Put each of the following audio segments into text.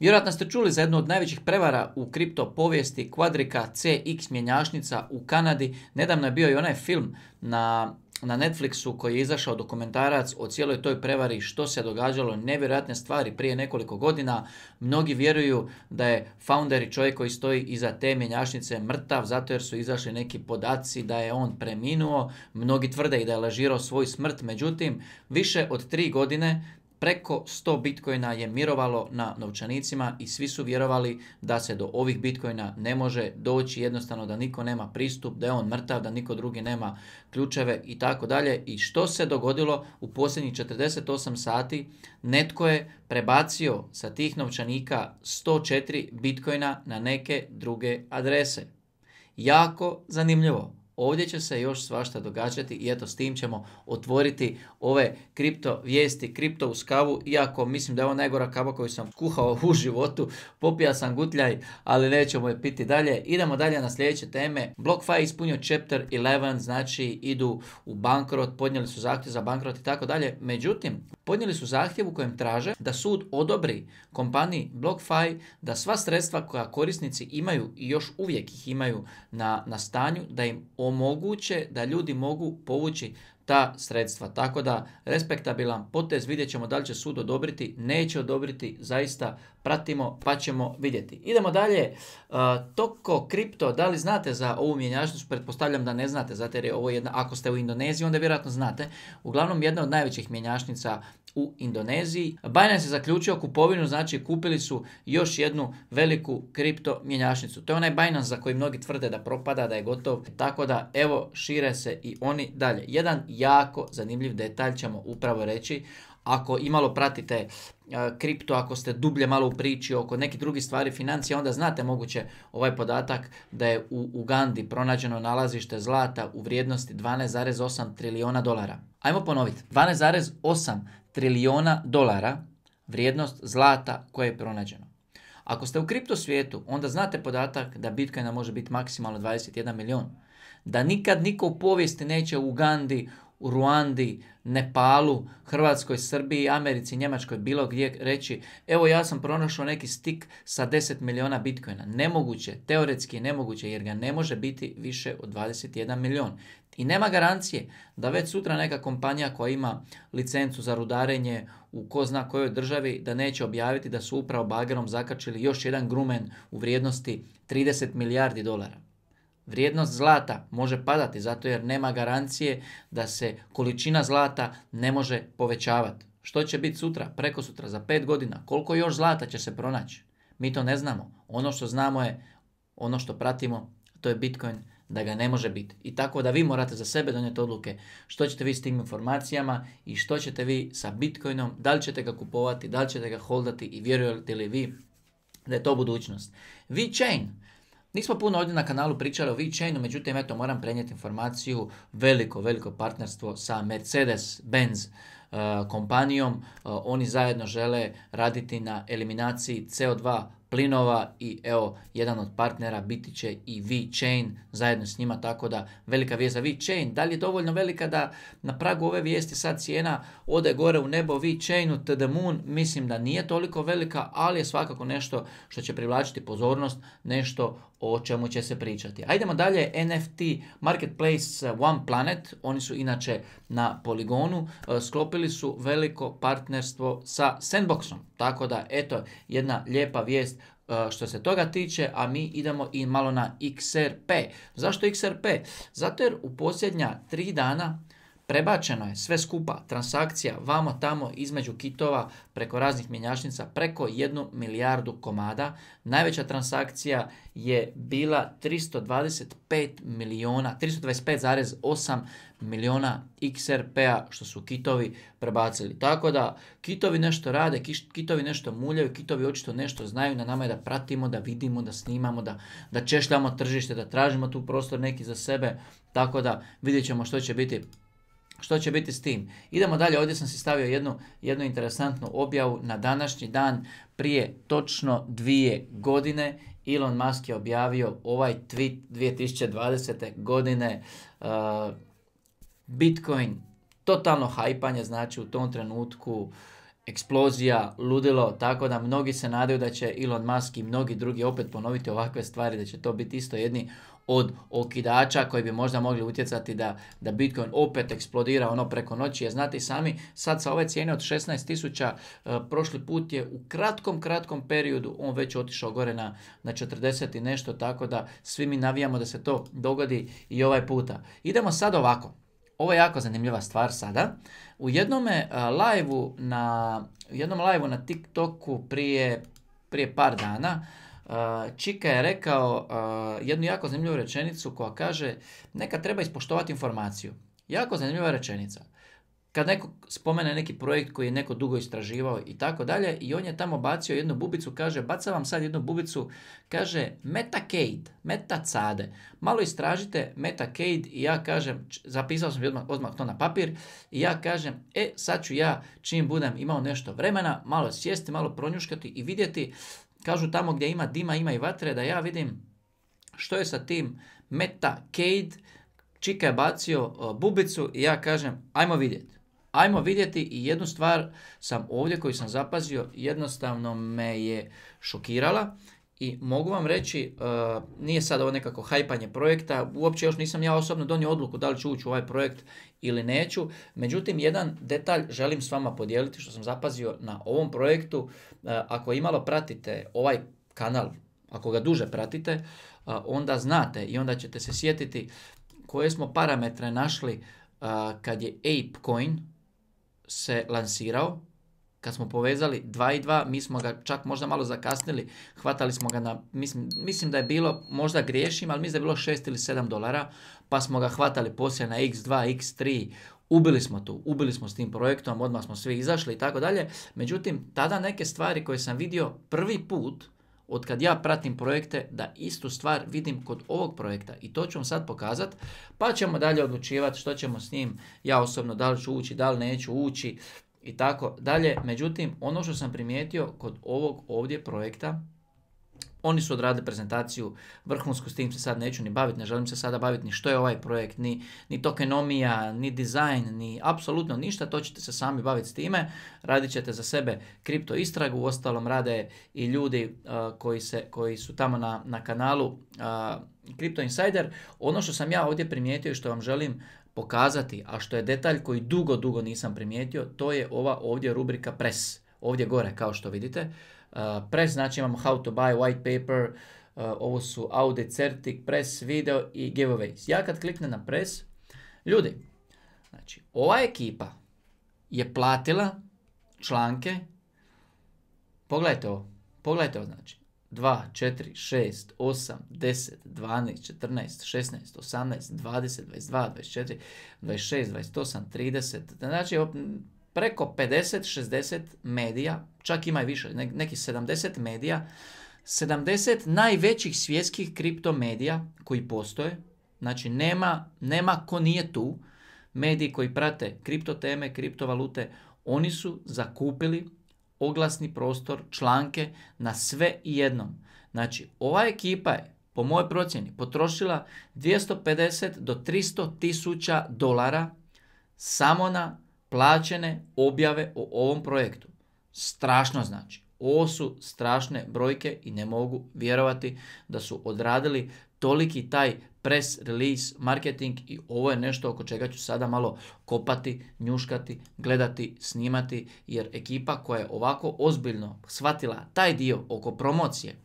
Vjerojatno ste čuli za jednu od najvećih prevara u kripto povijesti kvadrika CX mjenjašnica u Kanadi. Nedavno je bio i onaj film na na Netflixu koji je izašao dokumentarac o cijeloj toj prevari što se događalo, nevjerojatne stvari prije nekoliko godina. Mnogi vjeruju da je founder i čovjek koji stoji iza te mjenjačnice mrtav zato jer su izašli neki podaci da je on preminuo. Mnogi tvrde i da je lažirao svoj smrt, međutim više od tri godine preko 100 bitcoina je mirovalo na novčanicima i svi su vjerovali da se do ovih bitcoina ne može doći jednostavno da niko nema pristup, da je on mrtav, da niko drugi nema ključeve i tako dalje. I što se dogodilo u posljednjih 48 sati? Netko je prebacio sa tih novčanika 104 bitcoina na neke druge adrese. Jako zanimljivo. Ovdje će se još svašta događati i eto s tim ćemo otvoriti ove kripto vijesti, kripto uz kavu, iako mislim da je ovo najgora kava koju sam kuhao u životu, popija sam gutljaj, ali nećemo je piti dalje. Idemo dalje na sljedeće teme. BlockFi ispunio chapter 11, znači idu u bankrot, podnijeli su zahtjev za bankrot i tako dalje. Međutim, podnijeli su zahtjev u kojem traže da sud odobri kompaniji BlockFi da sva sredstva koja korisnici imaju i još uvijek ih imaju na, na stanju, da im omoguće da ljudi mogu povući ta sredstva. Tako da respektabilan potez, vidjet ćemo da li će sud odobriti, neće odobriti, zaista pratimo pa ćemo vidjeti. Idemo dalje, e, Toko Kripto, da li znate za ovu mjenjačnicu? Pretpostavljam da ne znate, zato jer je ovo jedna, ako ste u Indoneziji onda vjerojatno znate, uglavnom jedna od najvećih mjenjačnica u Indoneziji. Binance je zaključio kupovinu, znači kupili su još jednu veliku kripto mjenjačnicu. To je onaj Binance za koji mnogi tvrde da propada, da je gotov. Tako da evo šire se i oni dalje. Jedan jako zanimljiv detalj ćemo upravo reći, ako imalo pratite e, kripto, ako ste dublje malo u priči oko nekih drugih stvari financija, onda znate moguće ovaj podatak da je u Ugandi pronađeno nalazište zlata u vrijednosti 12,8 trilijona dolara. Ajmo ponoviti, 12,8 trilijona dolara vrijednost zlata koje je pronađeno. Ako ste u kripto svijetu, onda znate podatak da Bitcoina može biti maksimalno 21 milijon. Da nikad niko u povijesti neće u Ugandi u Ruandi, Nepalu, Hrvatskoj, Srbiji, Americi, Njemačkoj, bilo gdje reći evo ja sam pronašao neki stik sa 10 miliona bitcoina. Nemoguće, teoretski je nemoguće jer ga ne može biti više od 21 milion. I nema garancije da već sutra neka kompanija koja ima licencu za rudarenje u ko zna kojoj državi da neće objaviti da su upravo bagerom zakačili još jedan grumen u vrijednosti 30 milijardi dolara. Vrijednost zlata može padati zato jer nema garancije da se količina zlata ne može povećavati. Što će biti sutra, preko sutra, za pet godina? Koliko još zlata će se pronaći? Mi to ne znamo. Ono što znamo je, ono što pratimo, to je Bitcoin da ga ne može biti. I tako da vi morate za sebe donijeti odluke što ćete vi s tim informacijama i što ćete vi sa Bitcoinom, da li ćete ga kupovati, da li ćete ga holdati i vjerujete li vi da je to budućnost. VeChain Nismo puno ovdje na kanalu pričali o VeChainu, međutim eto moram prenijeti informaciju, veliko, veliko partnerstvo sa Mercedes-Benz e, kompanijom. E, oni zajedno žele raditi na eliminaciji CO2 plinova i evo jedan od partnera biti će i VeChain zajedno s njima tako da velika vijest za VeChain da li je dovoljno velika da na pragu ove vijesti sad cijena ode gore u nebo VeChainu to the moon mislim da nije toliko velika ali je svakako nešto što će privlačiti pozornost nešto o čemu će se pričati. Ajdemo dalje, NFT Marketplace eh, One Planet, oni su inače na poligonu, eh, sklopili su veliko partnerstvo sa Sandboxom. Tako da, eto, jedna lijepa vijest eh, što se toga tiče, a mi idemo i malo na XRP. Zašto XRP? Zato jer u posljednja tri dana Prebačeno je sve skupa transakcija vamo tamo između kitova preko raznih mjenjačnica preko jednu milijardu komada. Najveća transakcija je bila 325 miliona, 325,8 miliona XRP-a što su kitovi prebacili. Tako da kitovi nešto rade, kitovi nešto muljaju, kitovi očito nešto znaju, na nama je da pratimo, da vidimo, da snimamo, da, da češljamo tržište, da tražimo tu prostor neki za sebe. Tako da vidjet ćemo što će biti što će biti s tim? Idemo dalje, ovdje sam si stavio jednu, interesantnu objavu na današnji dan prije točno dvije godine. Elon Musk je objavio ovaj tweet 2020. godine. Eh, Bitcoin, totalno hajpanje, znači u tom trenutku eksplozija, ludilo, tako da mnogi se nadaju da će Elon Musk i mnogi drugi opet ponoviti ovakve stvari, da će to biti isto jedni od okidača koji bi možda mogli utjecati da, da Bitcoin opet eksplodira ono preko noći. Jer znate sami, sad sa ove cijene od 16.000 e, prošli put je u kratkom, kratkom periodu on već otišao gore na, na 40 i nešto, tako da svi mi navijamo da se to dogodi i ovaj puta. Idemo sad ovako. Ovo je jako zanimljiva stvar sada. U jednom e, live u jednom live na TikToku prije, prije par dana Eh, Čika je rekao eh, jednu jako zanimljivu rečenicu koja kaže neka treba ispoštovati informaciju. Jako zanimljiva rečenica. Kad neko spomene neki projekt koji je neko dugo istraživao i tako dalje i on je tamo bacio jednu bubicu, kaže baca vam sad jednu bubicu, kaže Metacade, Metacade. Malo istražite Metacade i ja kažem, zapisao sam odmah, odmah to na papir i ja kažem e sad ću ja čim budem imao nešto vremena malo sjesti, malo pronjuškati i vidjeti Kažu tamo gdje ima dima, ima i vatre, da ja vidim što je sa tim Meta Cade, Čika je bacio e, bubicu i ja kažem ajmo vidjeti. Ajmo vidjeti i jednu stvar sam ovdje koju sam zapazio, jednostavno me je šokirala. I mogu vam reći, e, nije sad ovo nekako hajpanje projekta, uopće još nisam ja osobno donio odluku da li ću ući u ovaj projekt ili neću. Međutim, jedan detalj želim s vama podijeliti što sam zapazio na ovom projektu. E, ako imalo pratite ovaj kanal, ako ga duže pratite, e, onda znate i onda ćete se sjetiti koje smo parametre našli kad je ApeCoin se lansirao kad smo povezali 2 i 2, mi smo ga čak možda malo zakasnili, hvatali smo ga na, mislim, mislim da je bilo, možda griješim, ali mislim da je bilo 6 ili 7 dolara, pa smo ga hvatali poslije na x2, x3, ubili smo tu, ubili smo s tim projektom, odmah smo svi izašli i tako dalje. Međutim, tada neke stvari koje sam vidio prvi put, od kad ja pratim projekte, da istu stvar vidim kod ovog projekta. I to ću vam sad pokazat, pa ćemo dalje odlučivati što ćemo s njim, ja osobno, da li ću ući, da li neću ući, i tako dalje. Međutim, ono što sam primijetio kod ovog ovdje projekta, oni su odradili prezentaciju vrhunsku, s tim se sad neću ni baviti, ne želim se sada baviti ni što je ovaj projekt, ni, ni tokenomija, ni dizajn, ni apsolutno ništa, to ćete se sami baviti s time, radit ćete za sebe kripto istragu, u ostalom rade i ljudi koji, se, koji su tamo na, na kanalu uh, Crypto Insider. Ono što sam ja ovdje primijetio i što vam želim pokazati, a što je detalj koji dugo, dugo nisam primijetio, to je ova ovdje rubrika press. Ovdje gore, kao što vidite. pres uh, press, znači imamo how to buy, white paper, uh, ovo su audit, Certic, press, video i giveaways. Ja kad kliknem na press, ljudi, znači ova ekipa je platila članke, pogledajte ovo, pogledajte ovo znači, 2, 4, 6, 8, 10, 12, 14, 16, 18, 20, 22, 24, 26, 28, 30. Znači preko 50, 60 medija, čak ima i više, neki 70 medija, 70 najvećih svjetskih kriptomedija koji postoje. Znači nema, nema ko nije tu. Mediji koji prate kriptoteme, kriptovalute, oni su zakupili oglasni prostor, članke na sve i jednom. Znači, ova ekipa je, po mojoj procjeni, potrošila 250 do 300 tisuća dolara samo na plaćene objave o ovom projektu. Strašno znači. Ovo su strašne brojke i ne mogu vjerovati da su odradili toliki taj press, release, marketing i ovo je nešto oko čega ću sada malo kopati, njuškati, gledati, snimati jer ekipa koja je ovako ozbiljno shvatila taj dio oko promocije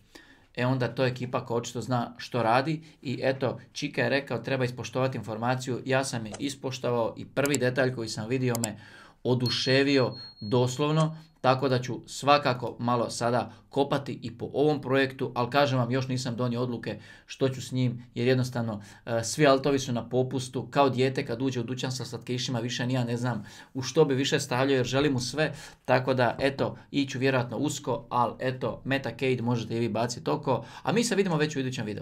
E onda to ekipa koja očito zna što radi i eto, Čika je rekao treba ispoštovati informaciju, ja sam je ispoštovao i prvi detalj koji sam vidio me oduševio doslovno, tako da ću svakako malo sada kopati i po ovom projektu, ali kažem vam još nisam donio odluke što ću s njim, jer jednostavno e, svi altovi su na popustu, kao dijete kad uđe u dućan sa slatkišima, više nija ne znam u što bi više stavljao jer želim mu sve, tako da eto, iću vjerojatno usko, ali eto, Meta možete i vi baciti oko, a mi se vidimo već u idućem videu.